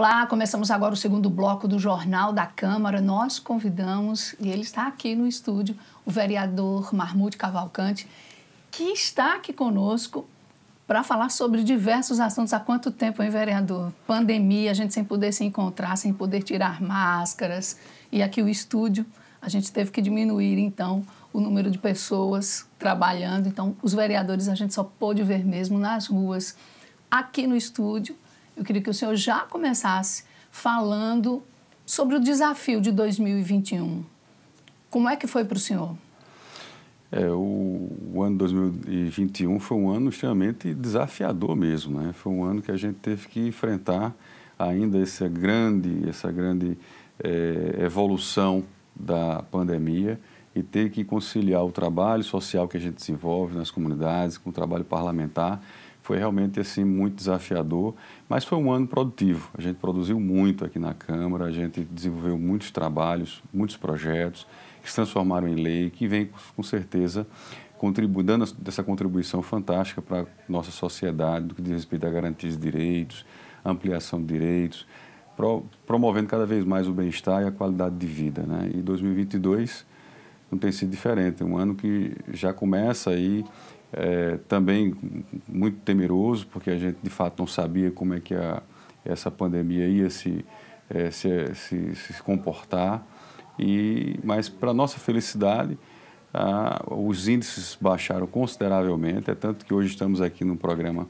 Olá, começamos agora o segundo bloco do Jornal da Câmara. Nós convidamos, e ele está aqui no estúdio, o vereador Marmude Cavalcante, que está aqui conosco para falar sobre diversos assuntos. Há quanto tempo, hein, vereador? Pandemia, a gente sem poder se encontrar, sem poder tirar máscaras. E aqui o estúdio, a gente teve que diminuir, então, o número de pessoas trabalhando. Então, os vereadores a gente só pôde ver mesmo nas ruas. Aqui no estúdio, eu queria que o senhor já começasse falando sobre o desafio de 2021. Como é que foi para o senhor? É, o, o, ano 2021 foi um ano extremamente desafiador mesmo, né? Foi um ano que a gente teve que enfrentar ainda essa grande, essa grande é, evolução da pandemia e ter que conciliar o trabalho social que a gente desenvolve nas comunidades com o trabalho parlamentar foi realmente assim muito desafiador, mas foi um ano produtivo. A gente produziu muito aqui na Câmara, a gente desenvolveu muitos trabalhos, muitos projetos que se transformaram em lei, que vem com certeza contribuindo dando dessa contribuição fantástica para a nossa sociedade, do que diz respeito à garantia de direitos, ampliação de direitos, pro promovendo cada vez mais o bem-estar e a qualidade de vida. Né? E 2022 não tem sido diferente. Um ano que já começa aí é, também muito temeroso, porque a gente de fato não sabia como é que a, essa pandemia ia se, é, se, se, se, comportar. E, mas, para nossa felicidade, ah, os índices baixaram consideravelmente, é tanto que hoje estamos aqui no programa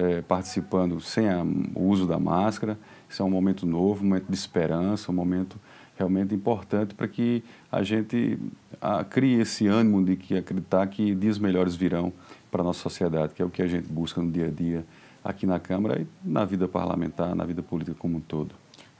é, participando sem a, o uso da máscara. Isso é um momento novo, um momento de esperança, um momento realmente importante para que a gente a, ah, crie esse ânimo de que acreditar que dias melhores virão para a nossa sociedade, que é o que a gente busca no dia a dia aqui na Câmara e na vida parlamentar, na vida política como um todo.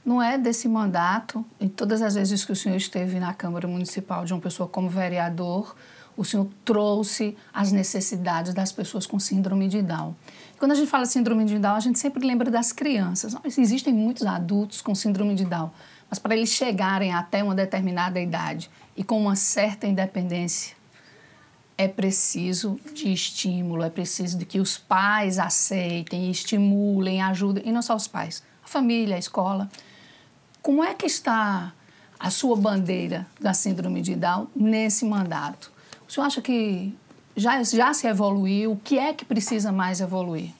Não é desse mandato, em todas as vezes que o senhor esteve na Câmara Municipal de uma pessoa como vereador, o senhor trouxe as necessidades das pessoas com síndrome de Down. Quando a gente fala síndrome de Down, a gente sempre lembra das crianças. mas existem muitos adultos com síndrome de Down, mas para eles chegarem até uma determinada idade e com uma certa independência, é preciso de estímulo, é preciso de que os pais aceitem, estimulem, ajudem, e não só os pais, a família, a escola. Como é que está a sua bandeira da síndrome de Down nesse mandato? O senhor acha que já, já se evoluiu? O que é que precisa mais evoluir?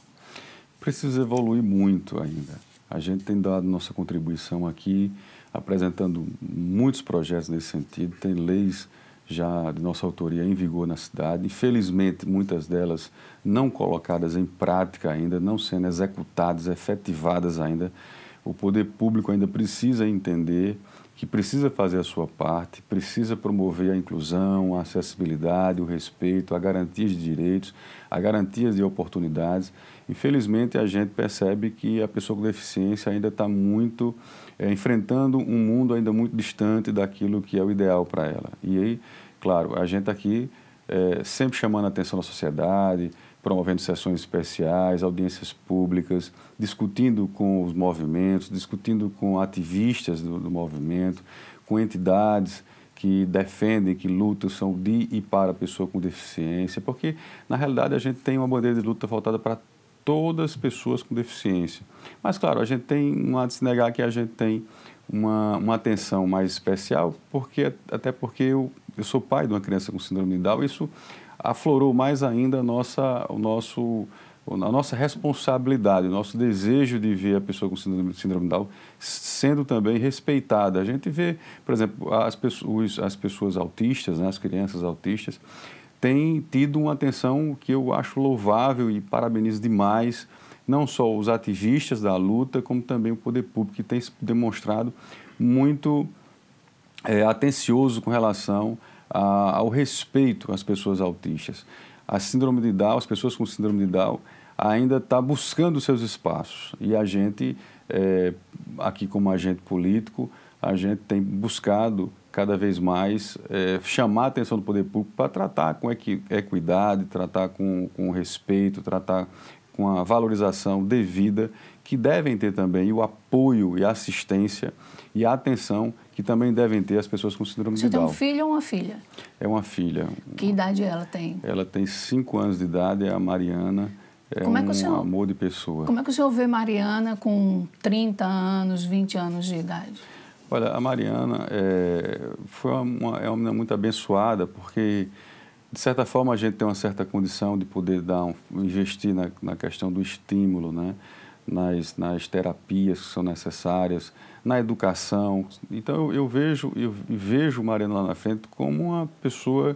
Precisa evoluir muito ainda. A gente tem dado nossa contribuição aqui, apresentando muitos projetos nesse sentido. Tem leis já de nossa autoria em vigor na cidade. Infelizmente, muitas delas não colocadas em prática ainda, não sendo executadas, efetivadas ainda. O poder público ainda precisa entender que precisa fazer a sua parte, precisa promover a inclusão, a acessibilidade, o respeito, a garantia de direitos, a garantia de oportunidades. Infelizmente, a gente percebe que a pessoa com deficiência ainda está muito é, enfrentando um mundo ainda muito distante daquilo que é o ideal para ela. E aí, claro, a gente aqui é, sempre chamando a atenção da sociedade, promovendo sessões especiais, audiências públicas, discutindo com os movimentos, discutindo com ativistas do, do movimento, com entidades que defendem, que lutam, são de e para a pessoa com deficiência, porque na realidade a gente tem uma bandeira de luta voltada para todas as pessoas com deficiência. Mas claro, a gente tem, não há de se negar que a gente tem uma, uma atenção mais especial, porque até porque eu, eu sou pai de uma criança com síndrome de Down, isso aflorou mais ainda a nossa, o nosso, a nossa responsabilidade, o nosso desejo de ver a pessoa com síndrome, síndrome Down sendo também respeitada. A gente vê, por exemplo, as pessoas, as pessoas autistas, né, as crianças autistas, têm tido uma atenção que eu acho louvável e parabenizo demais, não só os ativistas da luta, como também o poder público, que tem se demonstrado muito é, atencioso com relação a, ao respeito às pessoas autistas. A síndrome de Down, as pessoas com síndrome de Down, ainda está buscando seus espaços. E a gente, é, aqui como agente político, a gente tem buscado cada vez mais é, chamar a atenção do poder público para tratar com equidade, tratar com, com respeito, tratar com a valorização devida, que devem ter também o apoio e a assistência e a atenção que também devem ter as pessoas com síndrome Você de Down. Você tem um filho ou uma filha? É uma filha. Que idade ela tem? Ela tem 5 anos de idade, é a Mariana. É, Como é que um o senhor, amor de pessoa. Como é que o senhor vê Mariana com 30 anos, 20 anos de idade? Olha, a Mariana é, foi uma, é uma menina muito abençoada, porque de certa forma, a gente tem uma certa condição de poder dar um, investir na, na questão do estímulo, né? nas, nas terapias que são necessárias, na educação. Então, eu, eu vejo eu vejo Mariana lá na frente como uma pessoa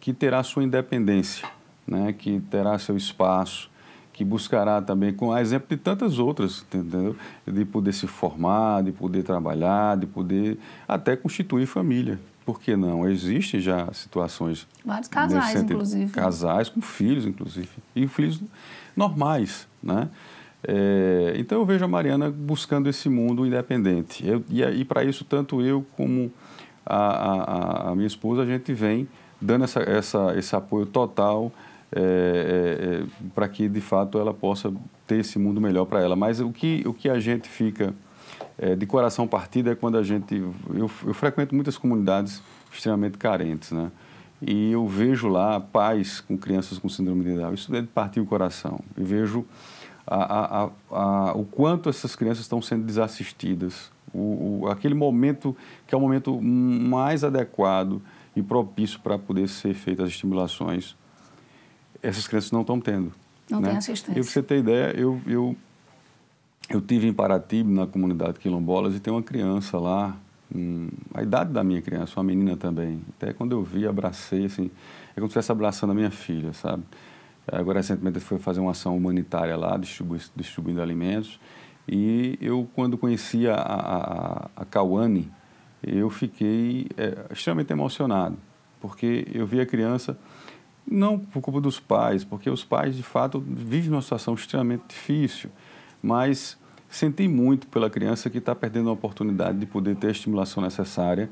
que terá sua independência, né? que terá seu espaço, que buscará também, com a exemplo de tantas outras, entendeu? De poder se formar, de poder trabalhar, de poder até constituir família. Por que não? Existem já situações. Vários casais, sentido, inclusive. Casais com filhos, inclusive. E filhos normais, né? É, então eu vejo a Mariana buscando esse mundo independente. Eu, e e para isso, tanto eu como a, a, a, minha esposa, a gente vem dando essa, essa esse apoio total é, é, é para que, de fato, ela possa ter esse mundo melhor para ela. Mas o que, o que a gente fica é, de coração partido é quando a gente. Eu, eu, frequento muitas comunidades extremamente carentes, né? E eu vejo lá pais com crianças com síndrome de Down. Isso deve partir o coração. E vejo a, a, a, o quanto essas crianças estão sendo desassistidas. O, o, aquele momento que é o momento mais adequado e propício para poder ser feitas as estimulações, essas crianças não estão tendo. Não né? tem assistência. E para você ter ideia, eu, eu eu tive em Paraty, na comunidade Quilombolas, e tem uma criança lá, hum, a idade da minha criança, uma menina também. Até quando eu vi, abracei, assim, é como se estivesse abraçando a minha filha, sabe? Agora, recentemente, foi fazer uma ação humanitária lá, distribu distribuindo alimentos. E eu, quando conheci a, a, a Kawane, eu fiquei é, extremamente emocionado, porque eu vi a criança, não por culpa dos pais, porque os pais, de fato, vivem uma situação extremamente difícil mas senti muito pela criança que está perdendo a oportunidade de poder ter a estimulação necessária.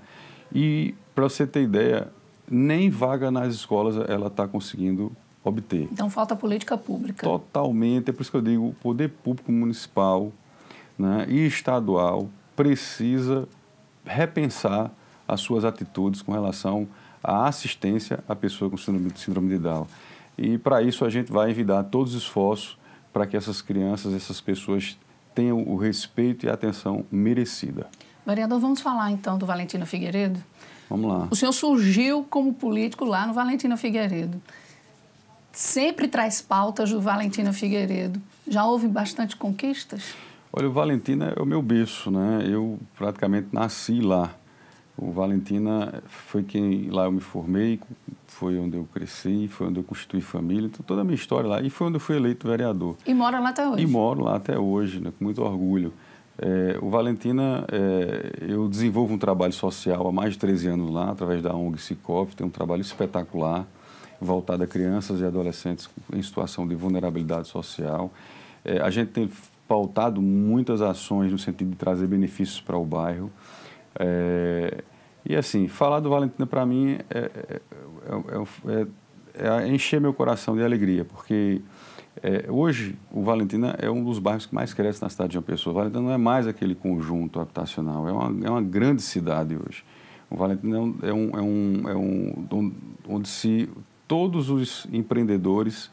E, para você ter ideia, nem vaga nas escolas ela está conseguindo obter. Então, falta política pública. Totalmente. É por isso que eu digo, o poder público municipal né, e estadual precisa repensar as suas atitudes com relação à assistência à pessoa com síndrome, síndrome de Down. E, para isso, a gente vai envidar todos os esforços para que essas crianças, essas pessoas tenham o respeito e a atenção merecida. Vereador, vamos falar então do Valentino Figueiredo? Vamos lá. O senhor surgiu como político lá no Valentino Figueiredo. Sempre traz pautas do Valentino Figueiredo. Já houve bastante conquistas? Olha, o Valentino é o meu berço, né? Eu praticamente nasci lá. O Valentina foi quem lá eu me formei, foi onde eu cresci, foi onde eu constituí família, então, toda a minha história lá. E foi onde eu fui eleito vereador. E mora lá até hoje? E moro lá até hoje, né, com muito orgulho. É, o Valentina, é, eu desenvolvo um trabalho social há mais de 13 anos lá, através da ONG Cicof, tem um trabalho espetacular voltado a crianças e adolescentes em situação de vulnerabilidade social. É, a gente tem pautado muitas ações no sentido de trazer benefícios para o bairro. É, e assim, falar do Valentina para mim é é, é, é, é, encher meu coração de alegria, porque hoje o Valentina é um dos bairros que mais cresce na cidade de João Pessoa. O Valentina não é mais aquele conjunto habitacional, é uma, é uma grande cidade hoje. O Valentina é um, é um, é um onde se todos os empreendedores,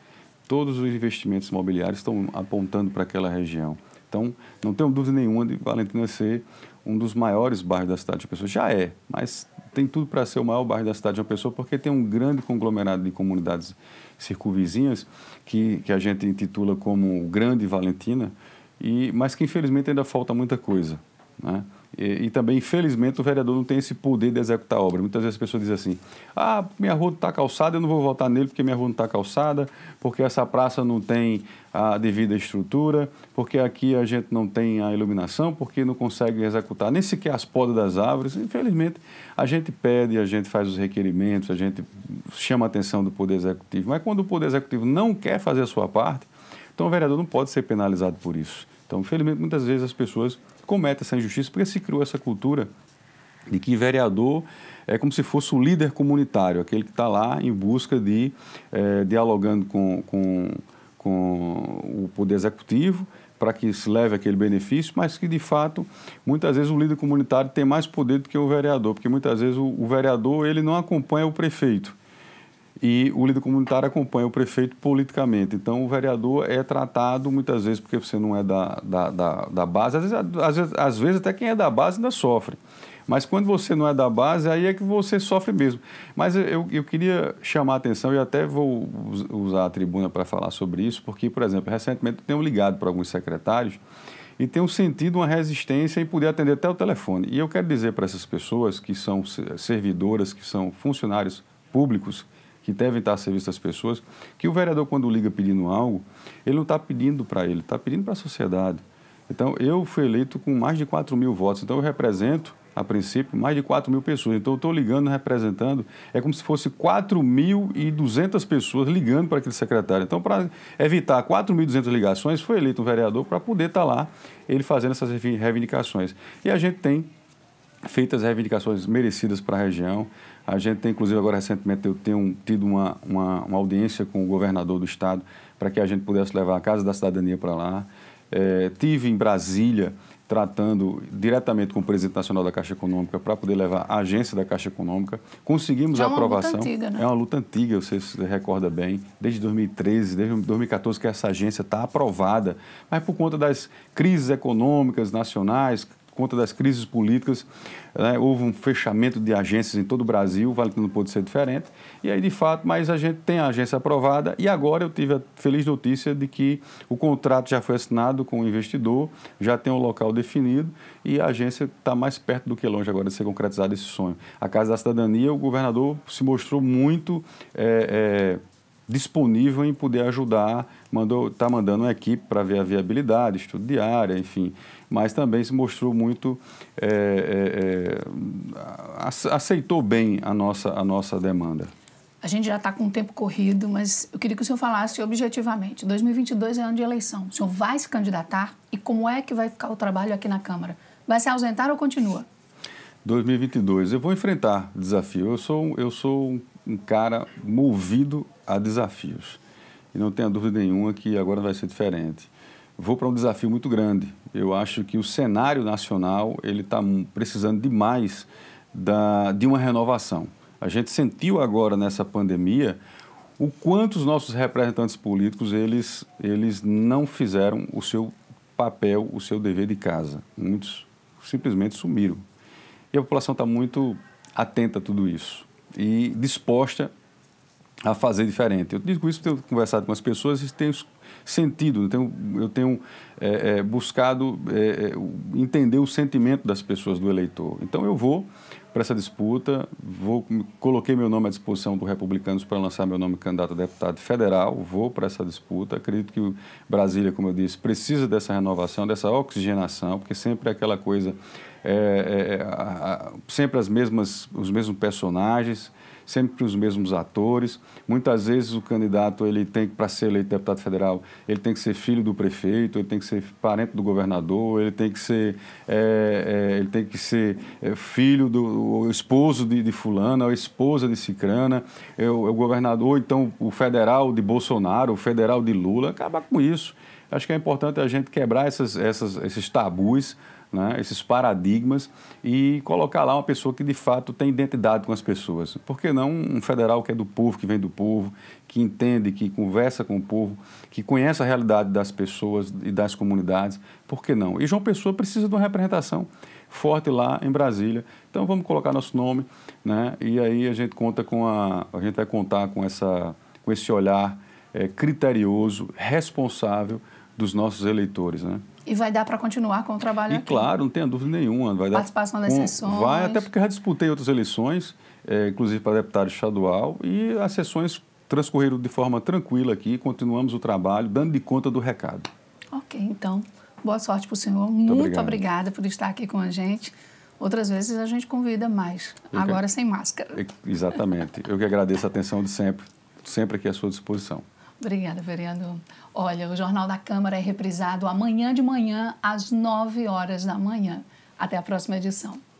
todos os investimentos imobiliários estão apontando para aquela região. Então, não tenho dúvida nenhuma de Valentina ser um dos maiores bairros da cidade de Pessoa. Já é, mas tem tudo para ser o maior bairro da cidade de Pessoa, porque tem um grande conglomerado de comunidades circunvizinhas, que, que a gente intitula como Grande Valentina, e, mas que infelizmente ainda falta muita coisa. Né? E, e, também, infelizmente, o vereador não tem esse poder de executar a obra. Muitas vezes as pessoas dizem assim: ah, minha rua não está calçada, eu não vou votar nele porque minha rua não está calçada, porque essa praça não tem a devida estrutura, porque aqui a gente não tem a iluminação, porque não consegue executar nem sequer as podas das árvores. Infelizmente, a gente pede, a gente faz os requerimentos, a gente chama a atenção do Poder Executivo. Mas quando o Poder Executivo não quer fazer a sua parte, então o vereador não pode ser penalizado por isso. Então, infelizmente, muitas vezes as pessoas comete essa injustiça, porque se criou essa cultura de que vereador é como se fosse o líder comunitário, aquele que está lá em busca de, é, dialogando com, com, com o poder executivo, para que se leve aquele benefício, mas que de fato muitas vezes o líder comunitário tem mais poder do que o vereador, porque muitas vezes o, o, vereador ele não acompanha o prefeito e o líder comunitário acompanha o prefeito politicamente. Então, o vereador é tratado muitas vezes, porque você não é da, da, da, da base, às vezes, às vezes, às vezes até quem é da base ainda sofre. Mas quando você não é da base, aí é que você sofre mesmo. Mas eu, eu queria chamar a atenção, e até vou usar a tribuna para falar sobre isso, porque, por exemplo, recentemente eu tenho ligado para alguns secretários e tenho sentido uma resistência em poder atender até o telefone. E eu quero dizer para essas pessoas que são servidoras, que são funcionários públicos, que devem estar a serviço das pessoas, que o vereador, quando liga pedindo algo, ele não está pedindo para ele, está pedindo para a sociedade. Então, eu fui eleito com mais de 4 mil votos, então eu represento, a princípio, mais de 4 mil pessoas. Então, eu estou ligando, representando, é como se fosse 4.200 pessoas ligando para aquele secretário. Então, para evitar 4.200 ligações, foi eleito um vereador para poder estar tá lá, ele fazendo essas reivindicações. E a gente tem feitas reivindicações merecidas para a região. A gente tem, inclusive, agora recentemente eu tenho tido uma, uma, uma audiência com o governador do estado para que a gente pudesse levar a Casa da Cidadania para lá. É, tive em Brasília tratando diretamente com o presidente nacional da Caixa Econômica para poder levar a agência da Caixa Econômica. Conseguimos é a aprovação. Antiga, né? É uma luta antiga, você se recorda bem, desde 2013, desde 2014 que essa agência está aprovada, mas por conta das crises econômicas nacionais, conta das crises políticas, né, houve um fechamento de agências em todo o Brasil, vale que não pôde ser diferente. E aí, de fato, mas a gente tem a agência aprovada e agora eu tive a feliz notícia de que o contrato já foi assinado com o investidor, já tem o um local definido e a agência está mais perto do que longe agora de ser concretizado esse sonho. A Casa da Cidadania, o governador se mostrou muito... É, é, disponível em poder ajudar, mandou, está mandando uma equipe para ver a viabilidade, estudo de área, enfim. Mas também se mostrou muito, é, é, é, aceitou bem a nossa, a nossa demanda. A gente já está com um tempo corrido, mas eu queria que o senhor falasse objetivamente. 2022 é ano de eleição. O senhor vai se candidatar e como é que vai ficar o trabalho aqui na Câmara? Vai se ausentar ou continua? 2022. Eu vou enfrentar desafio. Eu sou, eu sou um um cara movido a desafios. E não tenha dúvida nenhuma que agora vai ser diferente. Vou para um desafio muito grande. Eu acho que o cenário nacional ele está precisando demais da, de uma renovação. A gente sentiu agora nessa pandemia o quanto os nossos representantes políticos eles, eles não fizeram o seu papel, o seu dever de casa. Muitos simplesmente sumiram. E a população está muito atenta a tudo isso e disposta a fazer diferente. Eu digo isso porque eu tenho conversado com as pessoas e tenho sentido, eu tenho, eu tenho é, é, buscado é, é entender o sentimento das pessoas, do eleitor. Então eu vou para essa disputa, vou, coloquei meu nome à disposição do Republicanos para lançar meu nome candidato a deputado federal, vou para essa disputa. Acredito que Brasília, como eu disse, precisa dessa renovação, dessa oxigenação, porque sempre é aquela coisa é, é, é sempre as mesmas, os mesmos personagens, sempre os mesmos atores. Muitas vezes o candidato ele tem para ser eleito deputado federal, ele tem que ser filho do prefeito, ele tem que ser parente do governador, ele tem que ser é, é, ele tem que ser é, filho do esposo de, de fulana, ou esposa de cicrana, é o, é o governador, ou então o federal de Bolsonaro, o federal de Lula. Acabar com isso. Acho que é importante a gente quebrar essas, essas esses tabus né, esses paradigmas e colocar lá uma pessoa que de fato tem identidade com as pessoas. Por que não um federal que é do povo, que vem do povo, que entende, que conversa com o povo, que conhece a realidade das pessoas e das comunidades? Por que não? E João Pessoa precisa de uma representação forte lá em Brasília. Então vamos colocar nosso nome, né? E aí a gente conta com a, a gente vai contar com essa, com esse olhar é, criterioso, responsável dos nossos eleitores, né? E vai dar para continuar com o trabalho e, aqui. claro, não tenha dúvida nenhuma. Vai dar Participação das com, sessões. Vai, até porque já disputei outras eleições, é, inclusive para deputado estadual, e as sessões transcorreram de forma tranquila aqui, continuamos o trabalho, dando de conta do recado. Ok, então, boa sorte para o senhor. Muito, Muito obrigada por estar aqui com a gente. Outras vezes a gente convida mais, Eu agora que... sem máscara. exatamente. Eu que agradeço a atenção de sempre, sempre aqui à sua disposição. Obrigada, vereador. Olha, o Jornal da Câmara é reprisado amanhã de manhã, às 9 horas da manhã. Até a próxima edição.